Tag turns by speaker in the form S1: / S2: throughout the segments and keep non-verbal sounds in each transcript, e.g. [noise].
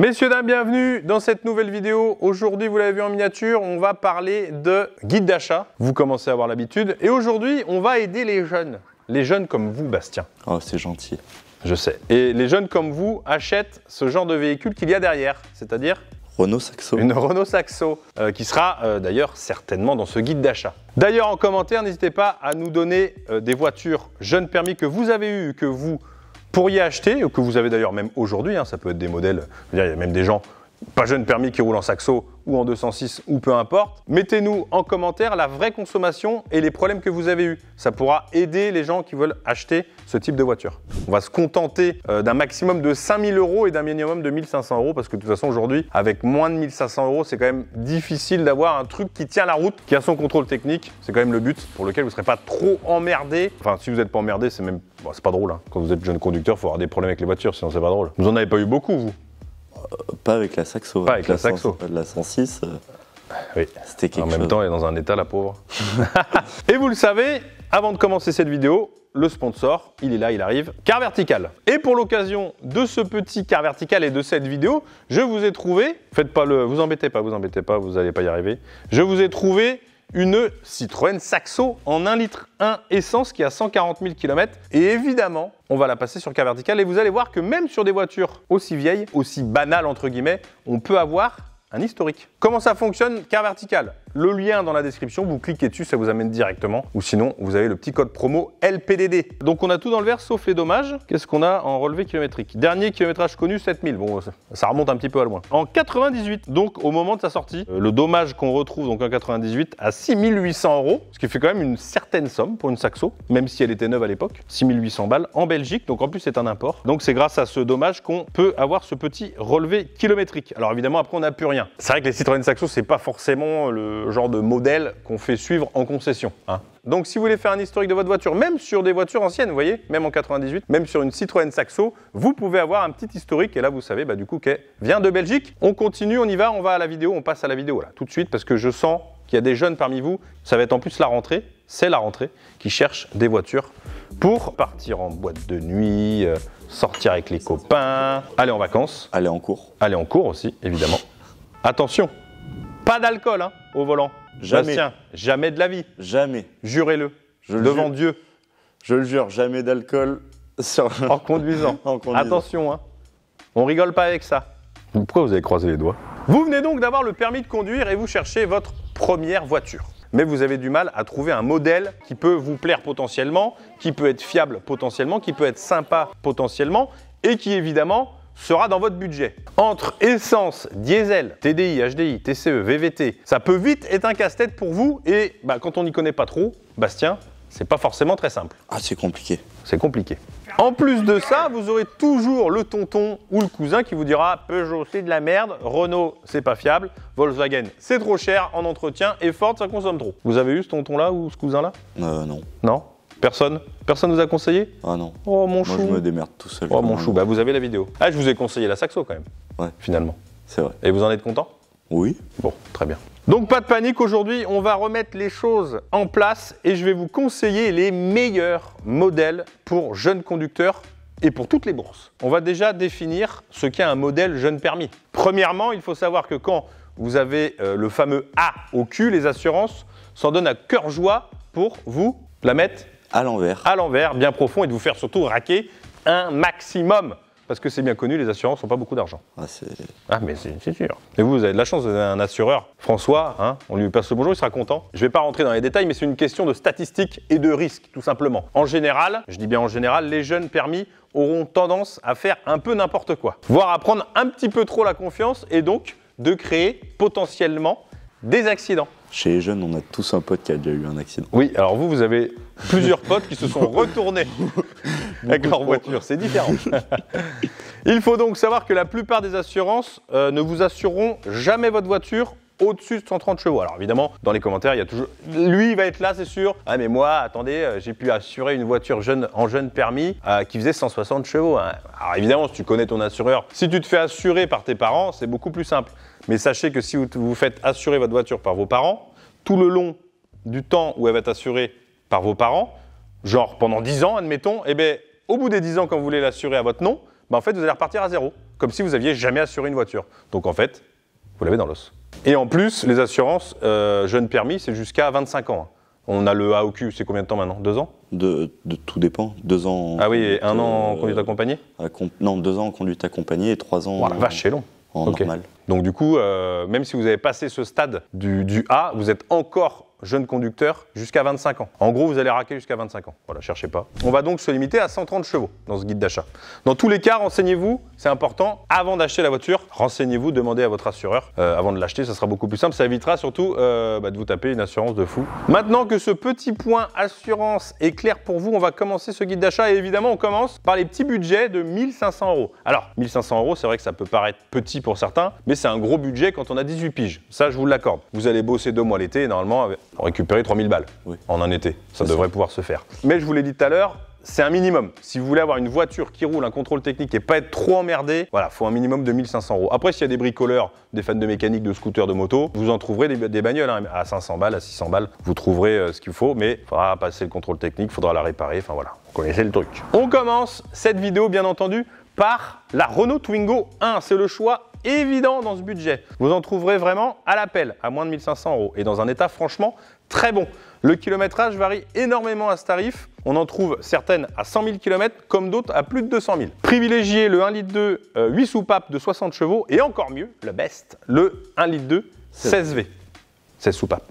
S1: Messieurs, dames, bienvenue dans cette nouvelle vidéo. Aujourd'hui, vous l'avez vu en miniature, on va parler de guide d'achat. Vous commencez à avoir l'habitude. Et aujourd'hui, on va aider les jeunes. Les jeunes comme
S2: vous, Bastien. Oh, c'est gentil. Je sais.
S1: Et les jeunes comme vous achètent ce genre de véhicule qu'il y a derrière, c'est-à-dire Renault Saxo. Une Renault Saxo, euh, qui sera euh, d'ailleurs certainement dans ce guide d'achat. D'ailleurs, en commentaire, n'hésitez pas à nous donner euh, des voitures jeunes permis que vous avez eues, que vous y acheter, ou que vous avez d'ailleurs même aujourd'hui, hein, ça peut être des modèles, il y a même des gens pas jeune permis qui roule en saxo ou en 206 ou peu importe. Mettez-nous en commentaire la vraie consommation et les problèmes que vous avez eus. Ça pourra aider les gens qui veulent acheter ce type de voiture. On va se contenter euh, d'un maximum de 5000 euros et d'un minimum de 1500 euros parce que de toute façon aujourd'hui, avec moins de 1500 euros, c'est quand même difficile d'avoir un truc qui tient la route, qui a son contrôle technique. C'est quand même le but pour lequel vous ne serez pas trop emmerdé. Enfin, si vous n'êtes pas emmerdé, c'est même...
S2: c'est pas drôle. Hein. Quand vous êtes jeune conducteur, il faut avoir des problèmes avec les voitures, sinon c'est pas drôle. Vous n'en avez pas eu beaucoup, vous pas avec la saxo. Pas avec la, saxo. la 106. Euh, oui. C'était quelque En même temps, elle
S1: est dans un état, la pauvre. [laughs] et vous le savez, avant de commencer cette vidéo, le sponsor, il est là, il arrive, Car Vertical. Et pour l'occasion de ce petit Car Vertical et de cette vidéo, je vous ai trouvé, faites pas le, vous embêtez pas, vous embêtez pas, vous n'allez pas y arriver, je vous ai trouvé une Citroën Saxo en 1 litre 1 essence qui a 140 000 km. Et évidemment, on va la passer sur cas vertical et vous allez voir que même sur des voitures aussi vieilles, aussi banales entre guillemets, on peut avoir un historique. Comment ça fonctionne car vertical le lien dans la description, vous cliquez dessus, ça vous amène directement. Ou sinon, vous avez le petit code promo LPDD. Donc on a tout dans le verre sauf les dommages. Qu'est-ce qu'on a en relevé kilométrique Dernier kilométrage connu, 7000. Bon, ça remonte un petit peu à loin. En 98, donc au moment de sa sortie, euh, le dommage qu'on retrouve donc en 98 à 6800 euros, ce qui fait quand même une certaine somme pour une Saxo, même si elle était neuve à l'époque, 6800 balles en Belgique. Donc en plus, c'est un import. Donc c'est grâce à ce dommage qu'on peut avoir ce petit relevé kilométrique. Alors évidemment, après, on n'a plus rien. C'est vrai que les Citroën Saxo, c'est pas forcément le genre de modèle qu'on fait suivre en concession. Hein. Donc si vous voulez faire un historique de votre voiture, même sur des voitures anciennes, vous voyez, même en 98, même sur une Citroën Saxo, vous pouvez avoir un petit historique. Et là, vous savez, bah, du coup, qu'elle vient de Belgique. On continue, on y va, on va à la vidéo, on passe à la vidéo là, tout de suite, parce que je sens qu'il y a des jeunes parmi vous, ça va être en plus la rentrée, c'est la rentrée, qui cherchent des voitures pour partir en boîte de nuit, euh, sortir avec les copains, aller en vacances. Aller en cours. Aller en cours aussi, évidemment. Attention, pas d'alcool hein, au volant. Jamais.
S2: jamais de la vie. Jamais. Jurez-le. Devant Dieu. Je le jure, jamais d'alcool en, conduisant. [laughs] en conduisant. Attention, hein. on rigole pas avec ça.
S1: Pourquoi vous avez croisé les doigts Vous venez donc d'avoir le permis de conduire et vous cherchez votre première voiture. Mais vous avez du mal à trouver un modèle qui peut vous plaire potentiellement, qui peut être fiable potentiellement, qui peut être sympa potentiellement et qui évidemment sera dans votre budget. Entre essence, diesel, TDI, HDI, TCE, VVT, ça peut vite être un casse-tête pour vous et bah, quand on n'y connaît pas trop, Bastien, c'est pas forcément très simple.
S2: Ah, c'est compliqué. C'est compliqué.
S1: En plus de ça, vous aurez toujours le tonton ou le cousin qui vous dira Peugeot, c'est de la merde, Renault, c'est pas fiable, Volkswagen, c'est trop cher en entretien et Ford, ça consomme trop. Vous avez eu ce tonton-là ou ce cousin-là Euh, non. Non Personne Personne vous a conseillé
S2: Ah non. Oh mon Moi, chou. je me démerde tout seul. Oh mon chou, bah vous avez la vidéo.
S1: Ah, je vous ai conseillé la saxo quand même.
S2: Ouais. Finalement. C'est vrai. Et vous en êtes content Oui. Bon, très bien.
S1: Donc pas de panique aujourd'hui, on va remettre les choses en place et je vais vous conseiller les meilleurs modèles pour jeunes conducteurs et pour toutes les bourses. On va déjà définir ce qu'est un modèle jeune permis. Premièrement, il faut savoir que quand vous avez euh, le fameux A au cul, les assurances s'en donnent à cœur joie pour vous la mettre à l'envers. À l'envers, bien profond, et de vous faire surtout raquer un maximum. Parce que c'est bien connu, les assurances n'ont pas beaucoup d'argent. Ah, ah mais c'est sûr. Et vous, vous avez de la chance, vous un assureur. François, hein. on lui passe le bonjour, il sera content. Je ne vais pas rentrer dans les détails, mais c'est une question de statistiques et de risques, tout simplement. En général, je dis bien en général, les jeunes permis auront tendance à faire un peu n'importe quoi, voire à prendre un petit peu trop la confiance et donc de créer potentiellement des accidents.
S2: Chez les jeunes, on a tous un pote qui a déjà eu un accident. Oui, alors vous, vous avez
S1: plusieurs potes qui se sont [laughs] retournés avec leur voiture, c'est différent. Il faut donc savoir que la plupart des assurances euh, ne vous assureront jamais votre voiture au-dessus de 130 chevaux. Alors évidemment, dans les commentaires, il y a toujours lui il va être là, c'est sûr. Ah mais moi, attendez, euh, j'ai pu assurer une voiture jeune en jeune permis euh, qui faisait 160 chevaux. Hein. Alors évidemment, si tu connais ton assureur, si tu te fais assurer par tes parents, c'est beaucoup plus simple. Mais sachez que si vous vous faites assurer votre voiture par vos parents, tout le long du temps où elle va être assurée par vos parents, genre pendant 10 ans, admettons, eh ben, au bout des 10 ans, quand vous voulez l'assurer à votre nom, ben en fait, vous allez repartir à zéro, comme si vous aviez jamais assuré une voiture. Donc en fait, vous l'avez dans l'os. Et en plus, les assurances jeunes jeune permis, c'est jusqu'à 25 ans. Hein. On a le AOQ, c'est combien de temps maintenant Deux ans
S2: de, Tout dépend. Deux ans. Ah oui, et un an en euh, conduite accompagnée Non, deux ans en conduite accompagnée et trois ans. en, vache, c'est long. En normal. Donc du coup, euh, même si vous avez passé ce stade du, du A, vous êtes encore
S1: jeune conducteur jusqu'à 25 ans. En gros, vous allez raquer jusqu'à 25 ans. Voilà, cherchez pas. On va donc se limiter à 130 chevaux dans ce guide d'achat. Dans tous les cas, renseignez-vous, c'est important, avant d'acheter la voiture, renseignez-vous, demandez à votre assureur euh, avant de l'acheter, ça sera beaucoup plus simple, ça évitera surtout euh, bah, de vous taper une assurance de fou. Maintenant que ce petit point assurance est clair pour vous, on va commencer ce guide d'achat et évidemment, on commence par les petits budgets de 1500 euros. Alors, 1500 euros, c'est vrai que ça peut paraître petit pour certains, mais c'est un gros budget quand on a 18 piges. Ça, je vous l'accorde. Vous allez bosser deux mois l'été, normalement, récupérer 3000 balles en un été. Ça devrait pouvoir se faire. Mais je vous l'ai dit tout à l'heure, c'est un minimum. Si vous voulez avoir une voiture qui roule, un contrôle technique et pas être trop emmerdé, voilà, faut un minimum de 1500 euros. Après, s'il y a des bricoleurs, des fans de mécanique, de scooters, de moto, vous en trouverez des, bagnoles. Hein. À 500 balles, à 600 balles, vous trouverez euh, ce qu'il faut, mais il faudra passer le contrôle technique, faudra la réparer, enfin voilà, vous connaissez le truc. On commence cette vidéo, bien entendu, par la Renault Twingo 1. C'est le choix évident dans ce budget. Vous en trouverez vraiment à l'appel, à moins de 1500 euros, et dans un état franchement très bon. Le kilométrage varie énormément à ce tarif. On en trouve certaines à 100 000 km comme d'autres à plus de 200 000. Privilégiez le 1,2 litre 8 euh, soupapes de 60 chevaux et encore mieux, le best, le 1,2 litre 16V. 16 soupapes.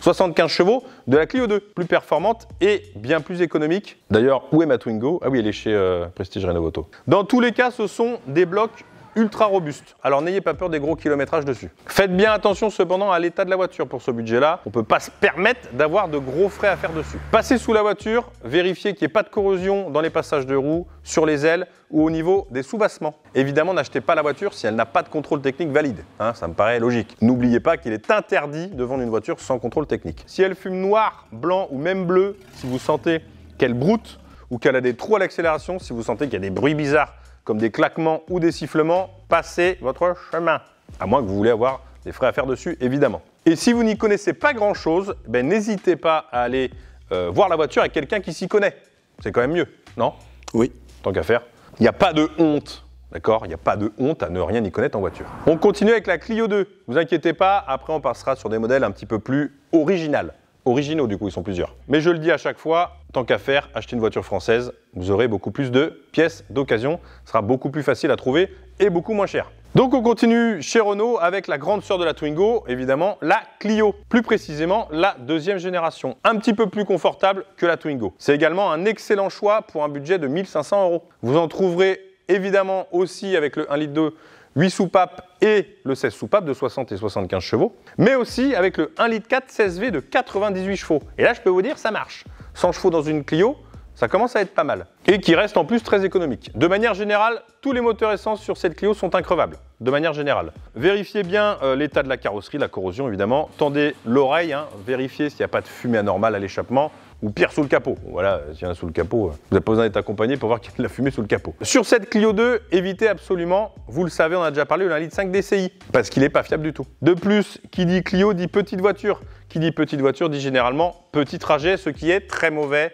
S1: 75 chevaux de la Clio 2, plus performante et bien plus économique. D'ailleurs, où est ma Twingo Ah oui, elle est chez euh, Prestige Renault Auto. Dans tous les cas, ce sont des blocs ultra robuste. Alors n'ayez pas peur des gros kilométrages dessus. Faites bien attention cependant à l'état de la voiture pour ce budget-là. On ne peut pas se permettre d'avoir de gros frais à faire dessus. Passez sous la voiture, vérifiez qu'il n'y ait pas de corrosion dans les passages de roues, sur les ailes ou au niveau des soubassements. Évidemment, n'achetez pas la voiture si elle n'a pas de contrôle technique valide. Hein, ça me paraît logique. N'oubliez pas qu'il est interdit de vendre une voiture sans contrôle technique. Si elle fume noir, blanc ou même bleu, si vous sentez qu'elle broute ou qu'elle a des trous à l'accélération, si vous sentez qu'il y a des bruits bizarres comme des claquements ou des sifflements, passez votre chemin. À moins que vous voulez avoir des frais à faire dessus, évidemment. Et si vous n'y connaissez pas grand-chose, eh ben, n'hésitez pas à aller euh, voir la voiture avec quelqu'un qui s'y connaît. C'est quand même mieux, non Oui. Tant qu'à faire. Il n'y a pas de honte, d'accord Il n'y a pas de honte à ne rien y connaître en voiture. On continue avec la Clio 2. Vous inquiétez pas, après on passera sur des modèles un petit peu plus originales originaux, du coup, ils sont plusieurs. Mais je le dis à chaque fois, tant qu'à faire, achetez une voiture française, vous aurez beaucoup plus de pièces d'occasion, ce sera beaucoup plus facile à trouver et beaucoup moins cher. Donc on continue chez Renault avec la grande sœur de la Twingo, évidemment la Clio, plus précisément la deuxième génération, un petit peu plus confortable que la Twingo. C'est également un excellent choix pour un budget de 1500 euros. Vous en trouverez évidemment aussi avec le 1,2 litre 8 soupapes et le 16 soupape de 60 et 75 chevaux, mais aussi avec le 1,4 litre 16V de 98 chevaux. Et là, je peux vous dire, ça marche. 100 chevaux dans une Clio, ça commence à être pas mal. Et qui reste en plus très économique. De manière générale, tous les moteurs essence sur cette Clio sont increvables. De manière générale. Vérifiez bien euh, l'état de la carrosserie, la corrosion évidemment. Tendez l'oreille, hein. vérifiez s'il n'y a pas de fumée anormale à l'échappement ou pire sous le capot. Voilà, euh, a sous le capot, euh, vous n'avez pas besoin d'être accompagné pour voir qu'il y a de la fumée sous le capot. Sur cette Clio 2, évitez absolument, vous le savez, on a déjà parlé, le 1,5 DCI, parce qu'il n'est pas fiable du tout. De plus, qui dit Clio dit petite voiture. Qui dit petite voiture dit généralement petit trajet, ce qui est très mauvais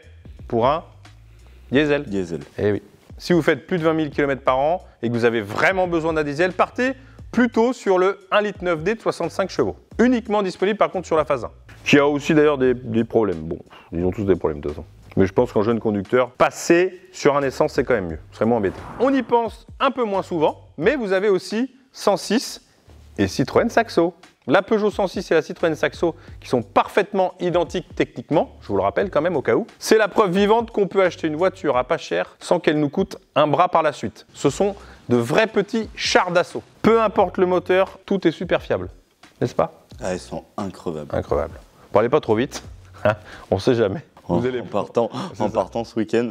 S1: pour un diesel. Diesel. Eh oui. Si vous faites plus de 20 000 km par an et que vous avez vraiment besoin d'un diesel, partez plutôt sur le 1,9 litre d de 65 chevaux. Uniquement disponible par contre sur la phase 1 qui a aussi d'ailleurs des, problèmes. Bon, ils ont tous des problèmes de toute façon. Mais je pense qu'en jeune conducteur, passer sur un essence, c'est quand même mieux. Ce serait moins embêté. On y pense un peu moins souvent, mais vous avez aussi 106 et Citroën Saxo. La Peugeot 106 et la Citroën Saxo qui sont parfaitement identiques techniquement, je vous le rappelle quand même au cas où. C'est la preuve vivante qu'on peut acheter une voiture à pas cher sans qu'elle nous coûte un bras par la suite. Ce sont de vrais petits chars d'assaut. Peu importe le moteur, tout est super fiable.
S2: N'est-ce pas ah, Elles sont increvables. Increvables. Parlez pas trop vite, hein, on sait jamais. Vous allez [laughs] [laughs] en partant, en partant ce week-end.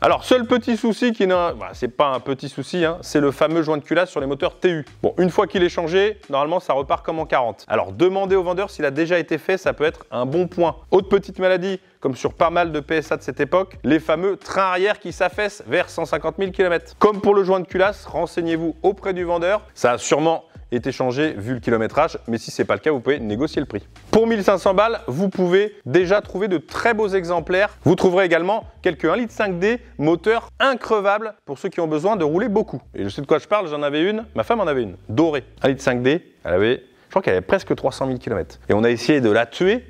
S1: Alors, seul petit souci qui n'a. Bah, c'est pas un petit souci, hein, c'est le fameux joint de culasse sur les moteurs TU. Bon, une fois qu'il est changé, normalement ça repart comme en 40. Alors, demandez au vendeur s'il a déjà été fait, ça peut être un bon point. Autre petite maladie, comme sur pas mal de PSA de cette époque, les fameux trains arrière qui s'affaissent vers 150 000 km. Comme pour le joint de culasse, renseignez-vous auprès du vendeur. Ça a sûrement échangé vu le kilométrage, mais si c'est pas le cas, vous pouvez négocier le prix. Pour 1500 balles, vous pouvez déjà trouver de très beaux exemplaires. Vous trouverez également quelques 1 litre 5D moteur increvable pour ceux qui ont besoin de rouler beaucoup. Et je sais de quoi je parle, j'en avais une, ma femme en avait une, dorée. 1 litre 5D, elle avait, je crois qu'elle avait presque 300 000 km. Et on a essayé de la tuer,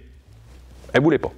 S1: elle voulait pas.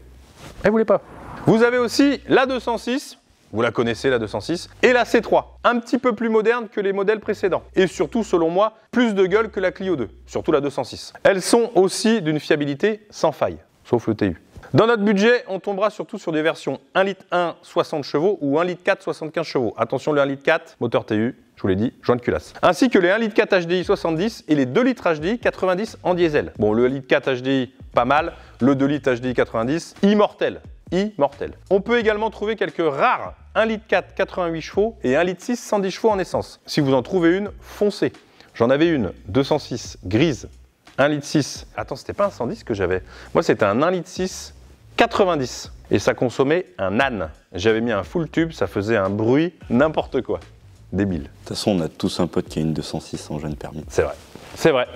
S1: Elle voulait pas. Vous avez aussi la 206 vous la connaissez, la 206. Et la C3, un petit peu plus moderne que les modèles précédents. Et surtout, selon moi, plus de gueule que la Clio 2, surtout la 206. Elles sont aussi d'une fiabilité sans faille, sauf le TU. Dans notre budget, on tombera surtout sur des versions 1 litre 1 60 chevaux ou 1 litre 4 75 chevaux. Attention le 1 litre 4 moteur TU, je vous l'ai dit, joint de culasse. Ainsi que les 1 litre 4 HDI 70 et les 2 litres HDI 90 en diesel. Bon, le 1 litre 4 HDI pas mal, le 2 litres HDI 90 immortel, immortel. On peut également trouver quelques rares 1,4 litre 88 chevaux et 1,6 litre 110 chevaux en essence. Si vous en trouvez une, foncez. J'en avais une 206 grise 1,6 litre. Attends, c'était pas un 110 que j'avais. Moi, c'était un 1,6 litre 90 et ça consommait un âne. J'avais mis un full tube, ça faisait un bruit n'importe quoi.
S2: Débile. De toute façon, on a tous un pote qui a une 206 en jeune permis. C'est vrai.
S1: C'est vrai.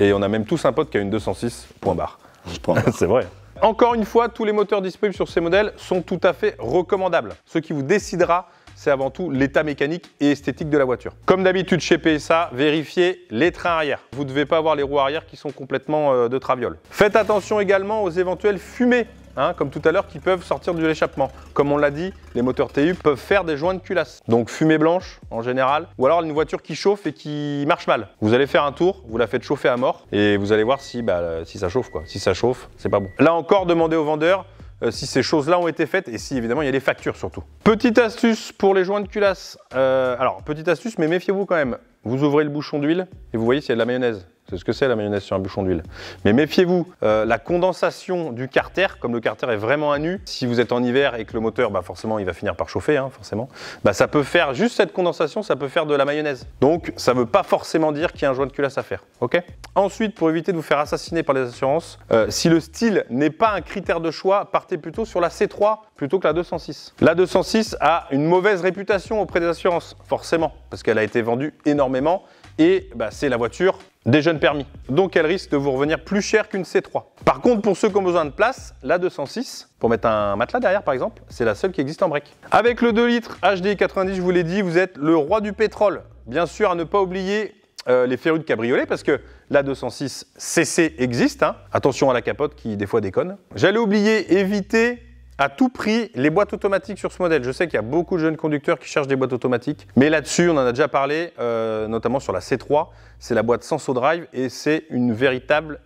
S1: Et on a même tous un pote qui a une 206,
S2: point barre. Point barre. [laughs] C'est vrai.
S1: Encore une fois, tous les moteurs disponibles sur ces modèles sont tout à fait recommandables. Ce qui vous décidera c'est avant tout l'état mécanique et esthétique de la voiture. Comme d'habitude chez PSA, vérifiez les trains arrière. Vous ne devez pas avoir les roues arrière qui sont complètement euh, de traviole. Faites attention également aux éventuelles fumées Hein, comme tout à l'heure, qui peuvent sortir de l'échappement. Comme on l'a dit, les moteurs TU peuvent faire des joints de culasse, donc fumée blanche en général, ou alors une voiture qui chauffe et qui marche mal. Vous allez faire un tour, vous la faites chauffer à mort, et vous allez voir si, bah, ça chauffe. Quoi. Si ça chauffe, c'est pas bon. Là encore, demandez au vendeur euh, si ces choses-là ont été faites et si évidemment il y a des factures surtout. Petite astuce pour les joints de culasse. Euh, alors, petite astuce, mais méfiez-vous quand même. Vous ouvrez le bouchon d'huile et vous voyez s'il y a de la mayonnaise. C'est ce que c'est la mayonnaise sur un bouchon d'huile. Mais méfiez-vous, euh, la condensation du carter, comme le carter est vraiment à nu, si vous êtes en hiver et que le moteur, bah forcément, il va finir par chauffer, hein, forcément, bah ça peut faire, juste cette condensation, ça peut faire de la mayonnaise. Donc, ça ne veut pas forcément dire qu'il y a un joint de culasse à faire, ok Ensuite, pour éviter de vous faire assassiner par les assurances, euh, si le style n'est pas un critère de choix, partez plutôt sur la C3 plutôt que la 206. La 206 a une mauvaise réputation auprès des assurances, forcément, parce qu'elle a été vendue énormément et bah, c'est la voiture des jeunes permis. Donc elle risque de vous revenir plus cher qu'une C3. Par contre, pour ceux qui ont besoin de place, la 206, pour mettre un matelas derrière par exemple, c'est la seule qui existe en break. Avec le 2 litres HD 90, je vous l'ai dit, vous êtes le roi du pétrole. Bien sûr, à ne pas oublier euh, les ferrures de cabriolet parce que la 206 CC existe. Hein. Attention à la capote qui des fois déconne. J'allais oublier éviter à tout prix les boîtes automatiques sur ce modèle. Je sais qu'il y a beaucoup de jeunes conducteurs qui cherchent des boîtes automatiques, mais là-dessus, on en a déjà parlé, euh, notamment sur la C3. C'est la boîte sans drive et c'est une véritable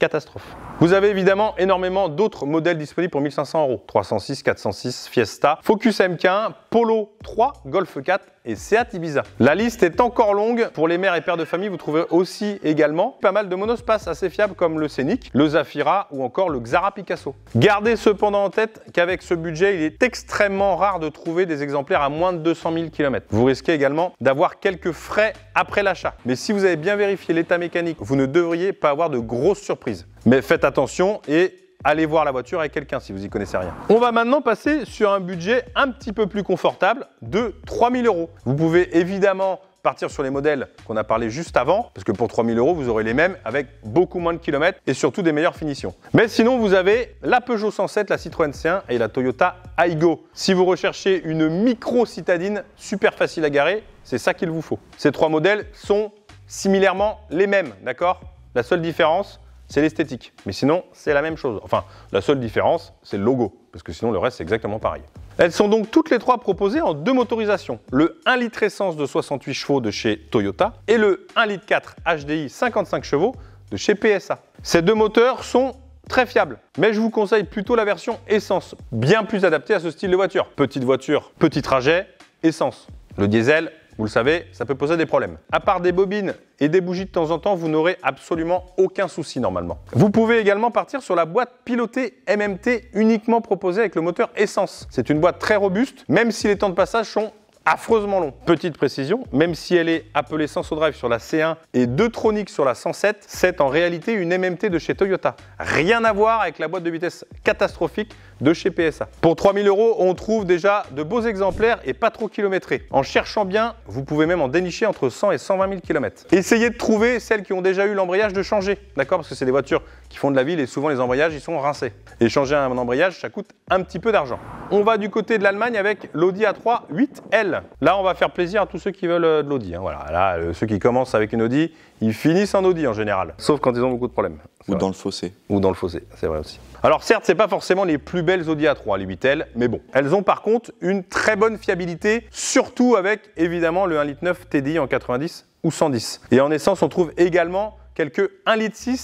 S1: catastrophe. Vous avez évidemment énormément d'autres modèles disponibles pour 1500 euros. 306, 406, Fiesta, Focus MK1, Polo 3, Golf 4 et Seat Ibiza. La liste est encore longue. Pour les mères et pères de famille, vous trouverez aussi également pas mal de monospaces assez fiables comme le Scénic, le Zafira ou encore le Xara Picasso. Gardez cependant en tête qu'avec ce budget, il est extrêmement rare de trouver des exemplaires à moins de 200 000 km. Vous risquez également d'avoir quelques frais après l'achat. Mais si vous avez bien vérifié l'état mécanique, vous ne devriez pas avoir de grosses surprises. Mais faites attention et allez voir la voiture avec quelqu'un si vous y connaissez rien. On va maintenant passer sur un budget un petit peu plus confortable de 3000 euros. Vous pouvez évidemment partir sur les modèles qu'on a parlé juste avant, parce que pour 3000 euros, vous aurez les mêmes avec beaucoup moins de kilomètres et surtout des meilleures finitions. Mais sinon, vous avez la Peugeot 107, la Citroën C1 et la Toyota Aygo. Si vous recherchez une micro-citadine super facile à garer, c'est ça qu'il vous faut. Ces trois modèles sont similairement les mêmes, d'accord La seule différence, c'est l'esthétique. Mais sinon, c'est la même chose. Enfin, la seule différence, c'est le logo, parce que sinon le reste, c'est exactement pareil. Elles sont donc toutes les trois proposées en deux motorisations. Le 1 litre essence de 68 chevaux de chez Toyota et le 1 litre 4 HDI 55 chevaux de chez PSA. Ces deux moteurs sont très fiables. Mais je vous conseille plutôt la version essence, bien plus adaptée à ce style de voiture. Petite voiture, petit trajet, essence. Le diesel, vous le savez, ça peut poser des problèmes. À part des bobines et des bougies de temps en temps, vous n'aurez absolument aucun souci normalement. Vous pouvez également partir sur la boîte pilotée MMT uniquement proposée avec le moteur essence. C'est une boîte très robuste, même si les temps de passage sont affreusement long. Petite précision, même si elle est appelée Senso Drive sur la C1 et Deutronic sur la 107, c'est en réalité une MMT de chez Toyota. Rien à voir avec la boîte de vitesse catastrophique de chez PSA. Pour 3000 euros, on trouve déjà de beaux exemplaires et pas trop kilométrés. En cherchant bien, vous pouvez même en dénicher entre 100 et 120 000 km. Essayez de trouver celles qui ont déjà eu l'embrayage de changer, d'accord Parce que c'est des voitures qui font de la ville et souvent les embrayages, ils sont rincés. Et changer un embrayage, ça coûte un petit peu d'argent. On va du côté de l'Allemagne avec l'Audi A3 8L. Là, on va faire plaisir à tous ceux qui veulent euh, de l'Audi. Hein, voilà, là, euh, ceux qui commencent avec une Audi, ils finissent en Audi en général, sauf quand ils ont beaucoup de problèmes. Ou dans le fossé. Ou dans le fossé, c'est vrai aussi. Alors certes, c'est pas forcément les plus belles Audi A3, les 8L, mais bon, elles ont par contre une très bonne fiabilité, surtout avec évidemment le 1.9 TDI en 90 ou 110. Et en essence, on trouve également Quelques 1,6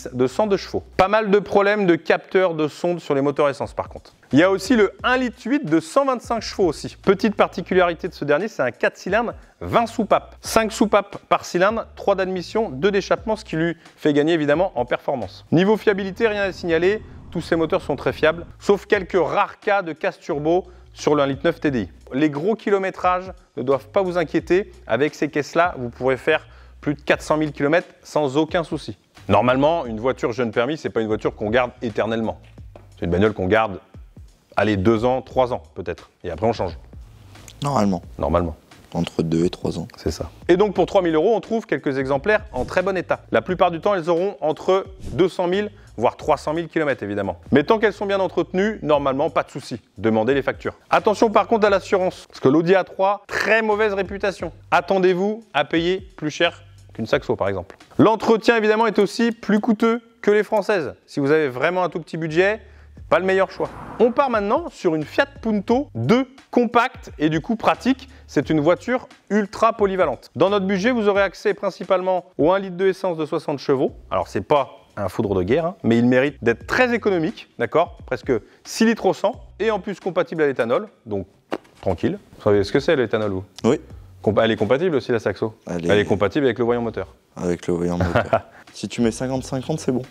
S1: litre de 102 chevaux. Pas mal de problèmes de capteurs de sonde sur les moteurs essence par contre. Il y a aussi le 1,8 litre de 125 chevaux aussi. Petite particularité de ce dernier, c'est un 4 cylindres, 20 soupapes. 5 soupapes par cylindre, 3 d'admission, 2 d'échappement, ce qui lui fait gagner évidemment en performance. Niveau fiabilité, rien à signaler, tous ces moteurs sont très fiables, sauf quelques rares cas de casse turbo sur le 1,9 TDI. Les gros kilométrages ne doivent pas vous inquiéter, avec ces caisses-là, vous pourrez faire plus de 400 000 km sans aucun souci. Normalement, une voiture jeune permis, c'est pas une voiture qu'on garde éternellement. C'est une bagnole qu'on garde, allez, deux ans, trois ans peut-être,
S2: et après on change. Normalement. Normalement. Entre deux et trois ans. C'est ça.
S1: Et donc pour 3 000 euros, on trouve quelques exemplaires en très bon état. La plupart du temps, elles auront entre 200 000 voire 300 000 km évidemment. Mais tant qu'elles sont bien entretenues, normalement pas de souci. Demandez les factures. Attention par contre à l'assurance, parce que l'Audi A3, très mauvaise réputation. Attendez-vous à payer plus cher une Saxo par exemple. L'entretien évidemment est aussi plus coûteux que les françaises. Si vous avez vraiment un tout petit budget, pas le meilleur choix. On part maintenant sur une Fiat Punto 2 compacte et du coup pratique. C'est une voiture ultra polyvalente. Dans notre budget, vous aurez accès principalement au 1 litre de essence de 60 chevaux. Alors c'est pas un foudre de guerre, hein, mais il mérite d'être très économique, d'accord Presque 6 litres au 100 et en plus compatible à l'éthanol, donc tranquille. Vous savez ce que c'est l'éthanol, vous Oui. Elle est compatible aussi, la Saxo Elle est,
S2: compatible avec le voyant moteur. Avec le voyant moteur. [laughs] si tu mets 50-50, c'est bon.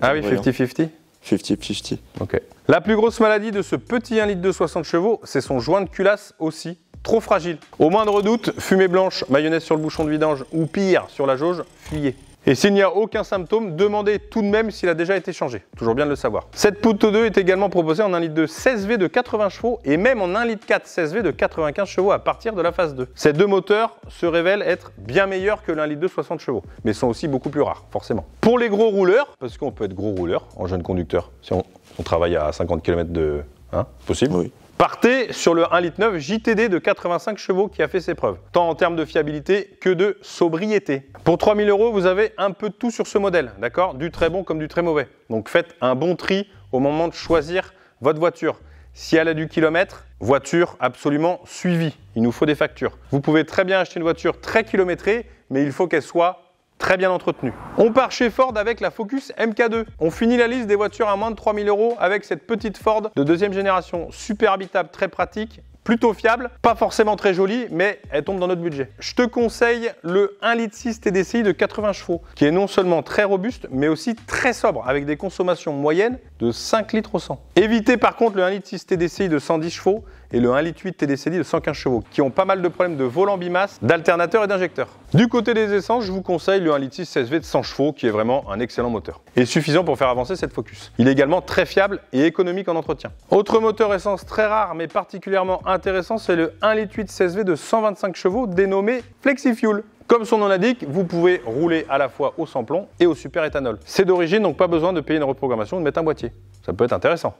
S2: ah oui, 50-50 50-50. Ok. La plus grosse
S1: maladie de ce petit 1 litre de 60 chevaux, c'est son joint de culasse aussi. Trop fragile. Au moindre doute, fumée blanche, mayonnaise sur le bouchon de vidange ou pire, sur la jauge, fuyez. Et s'il n'y a aucun symptôme, demandez tout de même s'il a déjà été changé. Toujours bien de le savoir. Cette puto 2 est également proposée en 1 litre de 16 V de 80 chevaux et même en 1 litre 4 16 V de 95 chevaux à partir de la phase 2. Ces deux moteurs se révèlent être bien meilleurs que l'1 litre de 60 chevaux, mais sont aussi beaucoup plus rares, forcément. Pour les gros rouleurs, parce qu'on peut être gros rouleur en jeune conducteur, si on, travaille à 50 km de... Hein, possible Oui. Partez sur le 1,9 litre JTD de 85 chevaux qui a fait ses preuves, tant en termes de fiabilité que de sobriété. Pour 3000 euros, vous avez un peu de tout sur ce modèle, d'accord Du très bon comme du très mauvais. Donc faites un bon tri au moment de choisir votre voiture. Si elle a du kilomètre, voiture absolument suivie. Il nous faut des factures. Vous pouvez très bien acheter une voiture très kilométrée, mais il faut qu'elle soit très bien entretenu. On part chez Ford avec la Focus MK2. On finit la liste des voitures à moins de 3000 euros avec cette petite Ford de deuxième génération, super habitable, très pratique plutôt fiable, pas forcément très jolie, mais elle tombe dans notre budget. Je te conseille le 1,6 litre TDCi de 80 chevaux, qui est non seulement très robuste, mais aussi très sobre, avec des consommations moyennes de 5 litres au 100. Évitez par contre le 1,6 litre TDCi de 110 chevaux et le 1,8 litre TDCi de 115 chevaux, qui ont pas mal de problèmes de volant bimasse, d'alternateur et d'injecteur. Du côté des essences, je vous conseille le 1,6 SV de 100 chevaux, qui est vraiment un excellent moteur, et suffisant pour faire avancer cette Focus. Il est également très fiable et économique en entretien. Autre moteur essence très rare, mais particulièrement intéressant, c'est le 1 litre 8 v de 125 chevaux dénommé FlexiFuel. Comme son nom l'indique, vous pouvez rouler à la fois au sans-plomb et au super éthanol. C'est d'origine, donc pas besoin de payer une reprogrammation ou de mettre un boîtier. Ça peut être intéressant.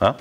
S1: Hein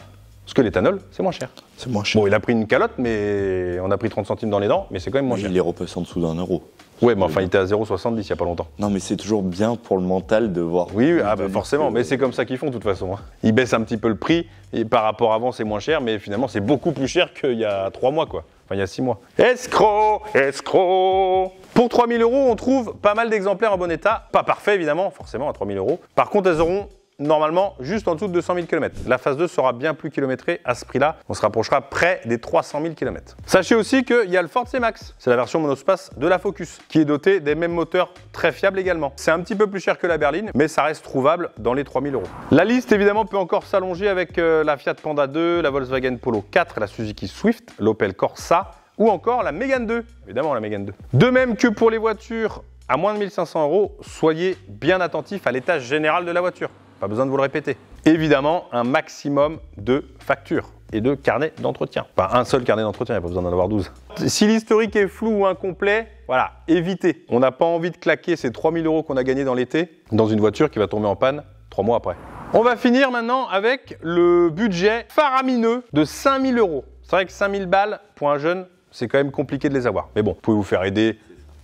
S1: Parce que l'éthanol, c'est moins cher. C'est moins cher. Bon, il a pris une calotte, mais on a pris 30 centimes dans les dents, mais c'est quand même moins cher. Il est repassé en dessous d'un euro. Ouais, mais enfin, il était à 0,70 il n'y a pas longtemps. Non, mais c'est toujours bien pour le mental de voir. Oui, ah, bah, forcément, mais c'est comme ça qu'ils font de toute façon. Hein. Ils baissent un petit peu le prix, et par rapport à avant, c'est moins cher, mais finalement, c'est beaucoup plus cher qu'il y a 3 mois, quoi. Enfin, il y a 6 mois. Escroc Escroc Pour 3000 euros, on trouve pas mal d'exemplaires en bon état. Pas parfait, évidemment, forcément, à 3000 euros. Par contre, elles auront normalement juste en dessous de 200 000 km. La phase 2 sera bien plus kilométrée à ce prix-là. On se rapprochera près des 300 000 km. Sachez aussi qu'il y a le Ford C-Max. C'est la version monospace de la Focus qui est dotée des mêmes moteurs très fiables également. C'est un petit peu plus cher que la berline, mais ça reste trouvable dans les 3000 euros. La liste évidemment peut encore s'allonger avec euh, la Fiat Panda 2, la Volkswagen Polo 4, la Suzuki Swift, l'Opel Corsa ou encore la Mégane 2. Évidemment la Mégane 2. De même que pour les voitures à moins de 1500 euros, soyez bien attentifs à l'état général de la voiture. Pas besoin de vous le répéter. Évidemment, un maximum de factures et de carnets d'entretien. Pas un seul carnet d'entretien, il n'y a pas besoin d'en avoir 12. Si l'historique est flou ou incomplet, voilà, évitez. On n'a pas envie de claquer ces 3000 euros qu'on a gagnés dans l'été dans une voiture qui va tomber en panne trois mois après. On va finir maintenant avec le budget faramineux de 5000 euros. C'est vrai que 5000 balles pour un jeune, c'est quand même compliqué de les avoir. Mais bon, vous pouvez vous faire aider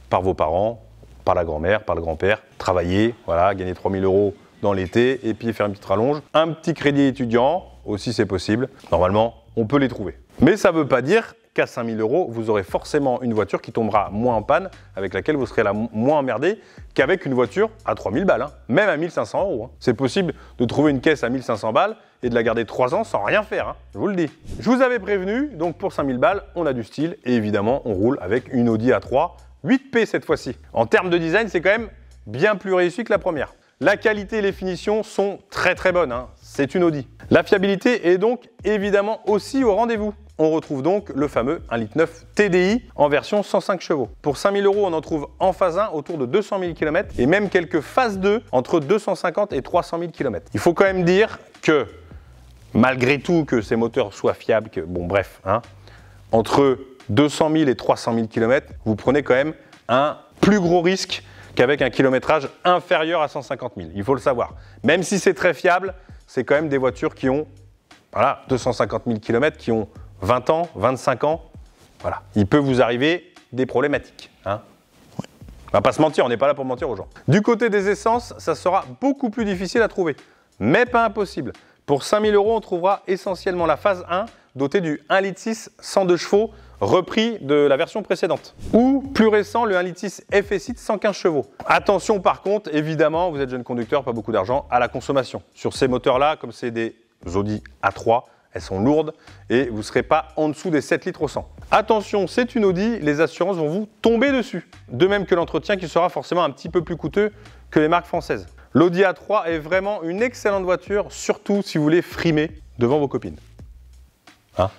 S1: par vos parents, par la grand-mère, par le grand-père, travailler, voilà, gagner 3000 euros dans l'été et puis faire une petite rallonge. Un petit crédit étudiant, aussi c'est possible. Normalement, on peut les trouver. Mais ça ne veut pas dire qu'à 5000 euros, vous aurez forcément une voiture qui tombera moins en panne, avec laquelle vous serez la moins emmerdé qu'avec une voiture à 3000 balles, hein. même à 1500 euros. Hein. C'est possible de trouver une caisse à 1500 balles et de la garder 3 ans sans rien faire, hein. je vous le dis. Je vous avais prévenu, donc pour 5000 balles, on a du style et évidemment, on roule avec une Audi A3 8P cette fois-ci. En termes de design, c'est quand même bien plus réussi que la première. La qualité et les finitions sont très très bonnes, hein. c'est une Audi. La fiabilité est donc évidemment aussi au rendez-vous. On retrouve donc le fameux 1,9 litre TDI en version 105 chevaux. Pour 5000 euros, on en trouve en phase 1 autour de 200 000 km et même quelques phases 2 entre 250 et 300 000 km. Il faut quand même dire que malgré tout que ces moteurs soient fiables, que, bon bref, hein, entre 200 000 et 300 000 km, vous prenez quand même un plus gros risque qu'avec un kilométrage inférieur à 150 000. Il faut le savoir. Même si c'est très fiable, c'est quand même des voitures qui ont voilà, 250 000 km, qui ont 20 ans, 25 ans. Voilà. Il peut vous arriver des problématiques. Hein on va pas se mentir, on n'est pas là pour mentir aux gens. Du côté des essences, ça sera beaucoup plus difficile à trouver, mais pas impossible. Pour 5000 euros, on trouvera essentiellement la phase 1 dotée du 1,6 litre 102 chevaux repris de la version précédente. Ou plus récent, le alitis FSI de 115 chevaux. Attention par contre, évidemment, vous êtes jeune conducteur, pas beaucoup d'argent, à la consommation. Sur ces moteurs-là, comme c'est des Audi A3, elles sont lourdes et vous ne serez pas en dessous des 7 litres au 100. Attention, c'est une Audi, les assurances vont vous tomber dessus. De même que l'entretien qui sera forcément un petit peu plus coûteux que les marques françaises. L'Audi A3 est vraiment une excellente voiture, surtout si vous voulez frimer devant vos copines. Hein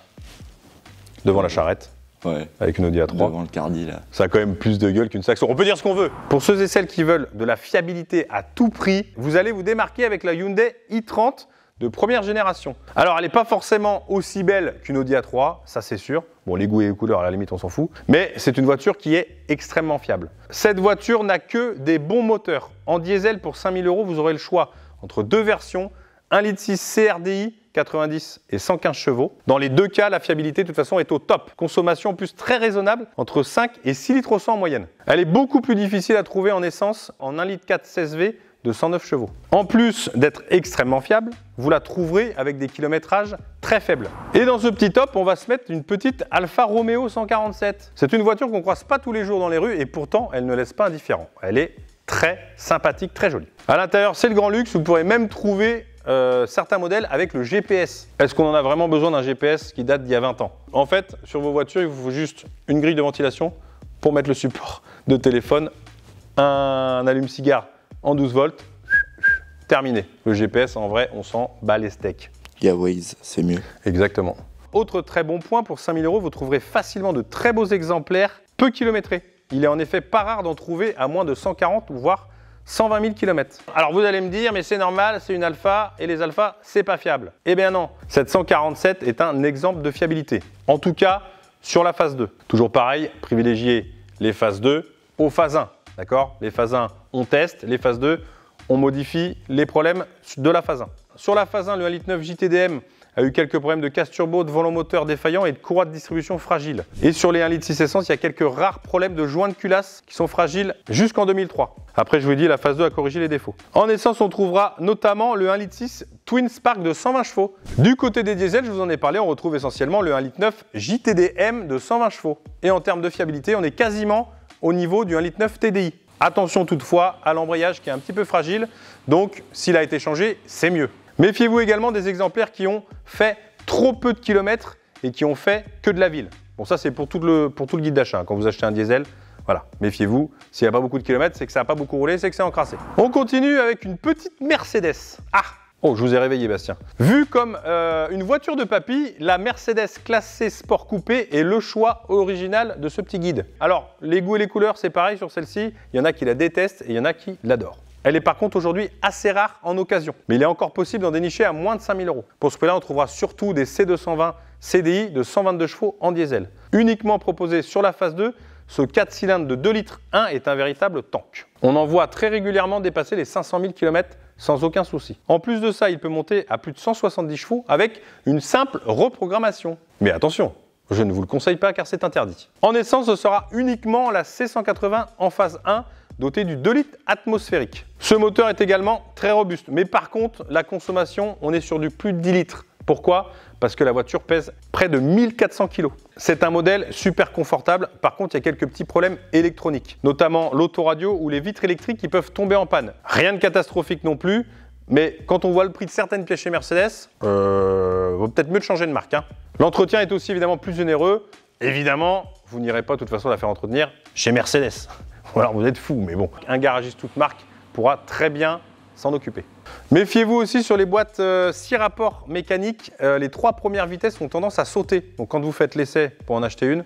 S1: devant la charrette. Avec une Audi A3. Devant le Cardi, là. Ça a quand même plus de gueule qu'une Saxo. On peut dire ce qu'on veut. Pour ceux et celles qui veulent de la fiabilité à tout prix, vous allez vous démarquer avec la Hyundai i30 de première génération. Alors, elle n'est pas forcément aussi belle qu'une Audi A3, ça c'est sûr. Bon, les goûts et les couleurs, à la limite, on s'en fout. Mais c'est une voiture qui est extrêmement fiable. Cette voiture n'a que des bons moteurs. En diesel, pour 5000 euros, vous aurez le choix entre deux versions, 1,6 litre CRDI 90 et 115 chevaux. Dans les deux cas, la fiabilité de toute façon est au top. Consommation plus très raisonnable, entre 5 et 6 litres au 100 en moyenne. Elle est beaucoup plus difficile à trouver en essence en 1 litre 4 16V de 109 chevaux. En plus d'être extrêmement fiable, vous la trouverez avec des kilométrages très faibles. Et dans ce petit top, on va se mettre une petite Alfa Romeo 147. C'est une voiture qu'on croise pas tous les jours dans les rues et pourtant elle ne laisse pas indifférent. Elle est très sympathique, très jolie. À l'intérieur, c'est le grand luxe. Vous pourrez même trouver euh, certains modèles avec le GPS. Est-ce qu'on en a vraiment besoin d'un GPS qui date d'il y a 20 ans En fait, sur vos voitures, il vous faut juste une grille de ventilation pour mettre le support de téléphone, un allume-cigare en 12 volts, terminé. Le GPS, en vrai, on s'en bat les steaks.
S2: c'est mieux. Exactement.
S1: Autre très bon point, pour 5000 euros, vous trouverez facilement de très beaux exemplaires peu kilométrés. Il est en effet pas rare d'en trouver à moins de 140, voire 120 000 km. Alors vous allez me dire, mais c'est normal, c'est une alpha et les alphas, c'est pas fiable. Eh bien non, 747 est un exemple de fiabilité. En tout cas, sur la phase 2. Toujours pareil, privilégier les phases 2 aux phases 1. D'accord Les phases 1, on teste, les phases 2, on modifie les problèmes de la phase 1. Sur la phase 1, le 9 JTDM, a eu quelques problèmes de casse turbo, de volant moteur défaillant et de courroie de distribution fragile. Et sur les 1 litre 6 essence, il y a quelques rares problèmes de joints de culasse qui sont fragiles jusqu'en 2003. Après, je vous dis, la phase 2 a corrigé les défauts. En essence, on trouvera notamment le 1 litre 6 Twin Spark de 120 chevaux. Du côté des diesels, je vous en ai parlé, on retrouve essentiellement le 1 litre 9 JTDM de 120 chevaux. Et en termes de fiabilité, on est quasiment au niveau du 1 litre 9 TDI. Attention toutefois à l'embrayage qui est un petit peu fragile, donc s'il a été changé, c'est mieux. Méfiez-vous également des exemplaires qui ont fait trop peu de kilomètres et qui ont fait que de la ville. Bon, ça, c'est pour, tout le, guide d'achat. Hein, quand vous achetez un diesel, voilà, méfiez-vous. S'il n'y a pas beaucoup de kilomètres, c'est que ça n'a pas beaucoup roulé, c'est que c'est encrassé. On continue avec une petite Mercedes. Ah Oh, je vous ai réveillé, Bastien. Vu comme euh, une voiture de papy, la Mercedes classée Sport Coupé est le choix original de ce petit guide. Alors, les goûts et les couleurs, c'est pareil sur celle-ci. Il y en a qui la détestent et il y en a qui l'adorent. Elle est par contre aujourd'hui assez rare en occasion, mais il est encore possible d'en dénicher à moins de 5000 euros. Pour ce prix-là, on trouvera surtout des C220 CDI de 122 chevaux en diesel. Uniquement proposé sur la phase 2, ce 4 cylindres de 2 litres 1 est un véritable tank. On en voit très régulièrement dépasser les 500 000 km sans aucun souci. En plus de ça, il peut monter à plus de 170 chevaux avec une simple reprogrammation. Mais attention, je ne vous le conseille pas car c'est interdit. En essence, ce sera uniquement la C180 en phase 1 doté du 2 litres atmosphérique. Ce moteur est également très robuste, mais par contre, la consommation, on est sur du plus de 10 litres. Pourquoi Parce que la voiture pèse près de 1400 kg. C'est un modèle super confortable, par contre il y a quelques petits problèmes électroniques, notamment l'autoradio ou les vitres électriques qui peuvent tomber en panne. Rien de catastrophique non plus, mais quand on voit le prix de certaines pièces chez Mercedes, il euh, vaut peut-être mieux de changer de marque. Hein. L'entretien est aussi évidemment plus généreux. Évidemment, vous n'irez pas de toute façon la faire entretenir chez Mercedes. [laughs] alors vous êtes fou, mais bon. Un garagiste toute marque pourra très bien s'en occuper. Méfiez-vous aussi sur les boîtes 6 euh, rapports mécaniques. Euh, les trois premières vitesses ont tendance à sauter. Donc quand vous faites l'essai pour en acheter une,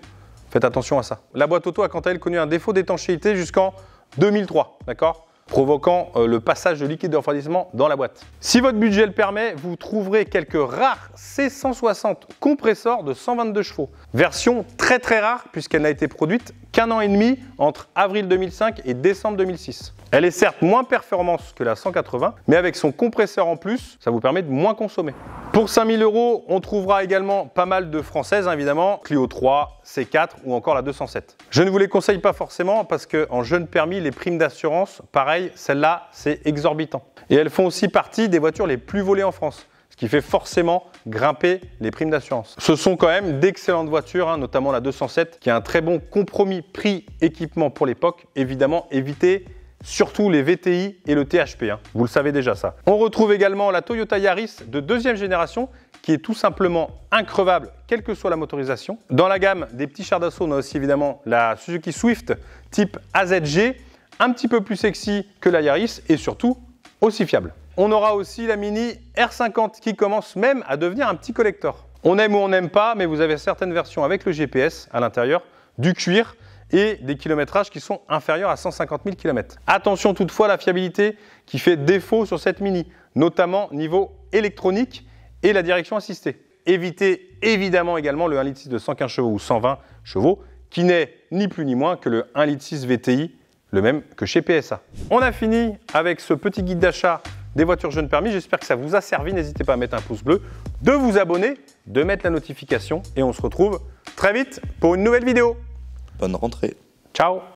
S1: faites attention à ça. La boîte auto a quant à elle connu un défaut d'étanchéité jusqu'en 2003, d'accord provoquant euh, le passage de liquide de refroidissement dans la boîte. Si votre budget le permet, vous trouverez quelques rares C160 compresseurs de 122 chevaux. Version très très rare puisqu'elle n'a été produite qu'un an et demi entre avril 2005 et décembre 2006. Elle est certes moins performance que la 180, mais avec son compresseur en plus, ça vous permet de moins consommer. Pour 5000 euros, on trouvera également pas mal de françaises, hein, évidemment, Clio 3, C4 ou encore la 207. Je ne vous les conseille pas forcément parce qu'en jeune permis, les primes d'assurance, pareil, celle là c'est exorbitant. Et elles font aussi partie des voitures les plus volées en France, ce qui fait forcément grimper les primes d'assurance. Ce sont quand même d'excellentes voitures, hein, notamment la 207, qui a un très bon compromis prix-équipement pour l'époque. Évidemment, évitez surtout les VTI et le THP. Hein. Vous le savez déjà ça. On retrouve également la Toyota Yaris de deuxième génération qui est tout simplement increvable, quelle que soit la motorisation. Dans la gamme des petits chars d'assaut, on a aussi évidemment la Suzuki Swift type AZG, un petit peu plus sexy que la Yaris et surtout aussi fiable. On aura aussi la Mini R50 qui commence même à devenir un petit collector. On aime ou on n'aime pas, mais vous avez certaines versions avec le GPS à l'intérieur, du cuir et des kilométrages qui sont inférieurs à 150 000 km. Attention toutefois à la fiabilité qui fait défaut sur cette Mini, notamment niveau électronique et la direction assistée. Évitez évidemment également le 1 litre 6 de 115 chevaux ou 120 chevaux, qui n'est ni plus ni moins que le 1 litre 6 VTI, le même que chez PSA. On a fini avec ce petit guide d'achat des voitures jeunes permis. J'espère que ça vous a servi. N'hésitez pas à mettre un pouce bleu, de vous abonner, de mettre la notification et on se retrouve très vite pour une nouvelle vidéo. Bonne rentrée. Ciao